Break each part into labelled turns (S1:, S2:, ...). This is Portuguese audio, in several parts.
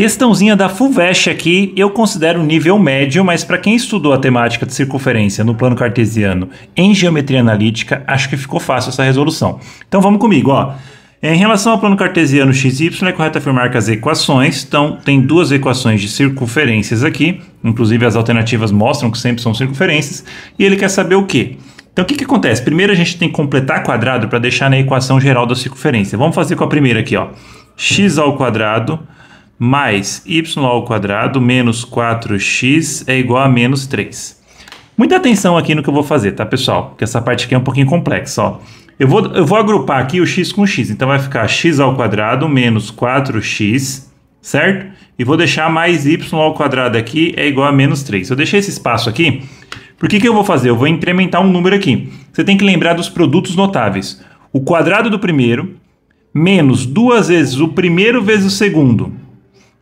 S1: Questãozinha da FUVEST aqui, eu considero nível médio, mas para quem estudou a temática de circunferência no plano cartesiano em geometria analítica, acho que ficou fácil essa resolução. Então vamos comigo, ó. É, em relação ao plano cartesiano XY, é correto afirmar que as equações, então tem duas equações de circunferências aqui, inclusive as alternativas mostram que sempre são circunferências, e ele quer saber o quê? Então o que, que acontece? Primeiro a gente tem que completar quadrado para deixar na equação geral da circunferência. Vamos fazer com a primeira aqui, ó. x ao quadrado mais y ao quadrado menos 4x é igual a menos 3. Muita atenção aqui no que eu vou fazer, tá, pessoal? Porque essa parte aqui é um pouquinho complexa, ó. Eu vou, eu vou agrupar aqui o x com x, então vai ficar x ao quadrado menos 4x, certo? E vou deixar mais y ao quadrado aqui é igual a menos 3. Eu deixei esse espaço aqui, por que, que eu vou fazer? Eu vou incrementar um número aqui. Você tem que lembrar dos produtos notáveis. O quadrado do primeiro menos duas vezes o primeiro vezes o segundo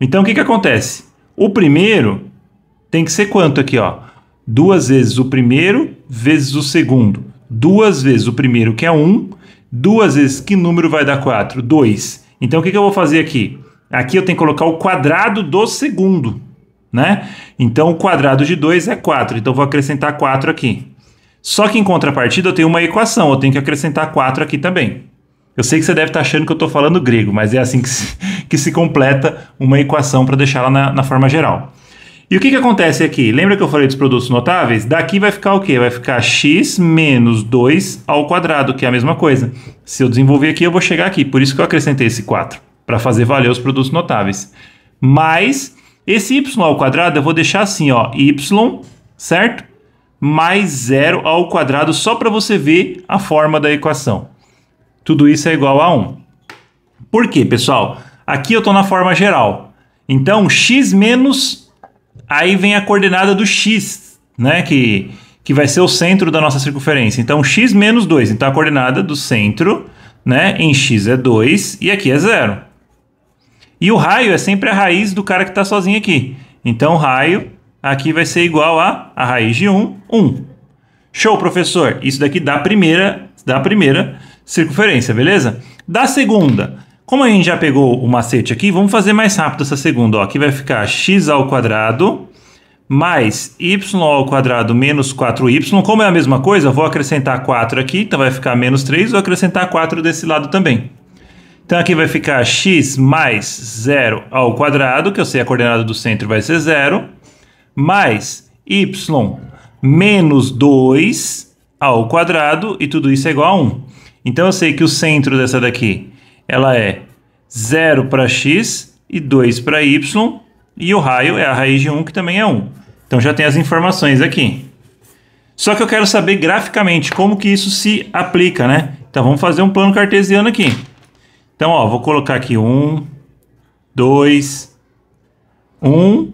S1: então o que, que acontece? O primeiro tem que ser quanto aqui, ó? Duas vezes o primeiro vezes o segundo. Duas vezes o primeiro, que é 1. Um. Duas vezes que número vai dar 4? 2. Então o que, que eu vou fazer aqui? Aqui eu tenho que colocar o quadrado do segundo, né? Então o quadrado de 2 é 4. Então eu vou acrescentar 4 aqui. Só que em contrapartida eu tenho uma equação, eu tenho que acrescentar 4 aqui também. Eu sei que você deve estar tá achando que eu estou falando grego, mas é assim que se, que se completa uma equação para deixá-la na, na forma geral. E o que, que acontece aqui? Lembra que eu falei dos produtos notáveis? Daqui vai ficar o quê? Vai ficar x menos 2 ao quadrado, que é a mesma coisa. Se eu desenvolver aqui, eu vou chegar aqui. Por isso que eu acrescentei esse 4, para fazer valer os produtos notáveis. Mais esse y ao quadrado, eu vou deixar assim, ó, y, certo? Mais 0 ao quadrado, só para você ver a forma da equação tudo isso é igual a 1. Por quê, pessoal? Aqui eu estou na forma geral. Então, x menos, aí vem a coordenada do x, né? Que, que vai ser o centro da nossa circunferência. Então, x menos 2. Então, a coordenada do centro, né? Em x é 2 e aqui é zero. E o raio é sempre a raiz do cara que está sozinho aqui. Então, raio aqui vai ser igual a, a raiz de 1, 1. Show, professor! Isso daqui dá a primeira, dá a primeira circunferência, beleza? Da segunda, como a gente já pegou o macete aqui, vamos fazer mais rápido essa segunda. Ó. Aqui vai ficar x ao quadrado mais y ao quadrado menos 4y. Como é a mesma coisa, vou acrescentar 4 aqui, então vai ficar menos 3. Vou acrescentar 4 desse lado também. Então aqui vai ficar x mais 0 ao quadrado, que eu sei a coordenada do centro vai ser 0, mais y menos 2 ao quadrado, e tudo isso é igual a 1. Então eu sei que o centro dessa daqui, ela é 0 para x e 2 para y, e o raio é a raiz de 1, que também é 1. Então já tem as informações aqui. Só que eu quero saber graficamente como que isso se aplica, né? Então vamos fazer um plano cartesiano aqui. Então, ó, vou colocar aqui 1, 2, 1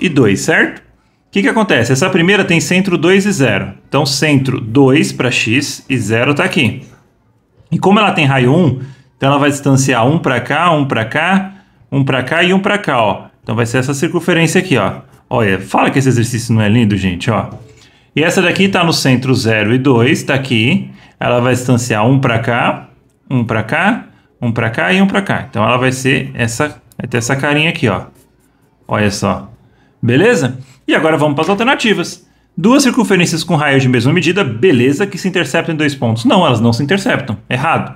S1: e 2, certo? O que, que acontece? Essa primeira tem centro 2 e 0. Então, centro 2 para x e 0 está aqui. E como ela tem raio 1, então ela vai distanciar um para cá, um para cá, um para cá e um para cá, ó. Então vai ser essa circunferência aqui, ó. Olha, fala que esse exercício não é lindo, gente, ó. E essa daqui está no centro 0 e 2, está aqui. Ela vai distanciar um para cá, um para cá, um para cá e um para cá. Então ela vai ser essa, até ter essa carinha aqui, ó. Olha só. Beleza? E agora vamos para as alternativas. Duas circunferências com raios de mesma medida, beleza, que se interceptam em dois pontos. Não, elas não se interceptam. Errado.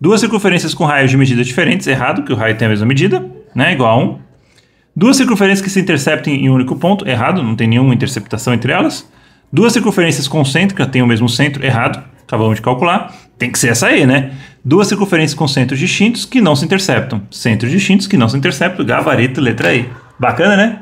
S1: Duas circunferências com raios de medidas diferentes, errado, que o raio tem a mesma medida, né? Igual a 1. Duas circunferências que se interceptam em um único ponto, errado, não tem nenhuma interceptação entre elas. Duas circunferências concêntricas têm o mesmo centro, errado, acabamos de calcular. Tem que ser essa aí, né? Duas circunferências com centros distintos que não se interceptam. Centros distintos que não se interceptam, gabarito, letra E. Bacana, né?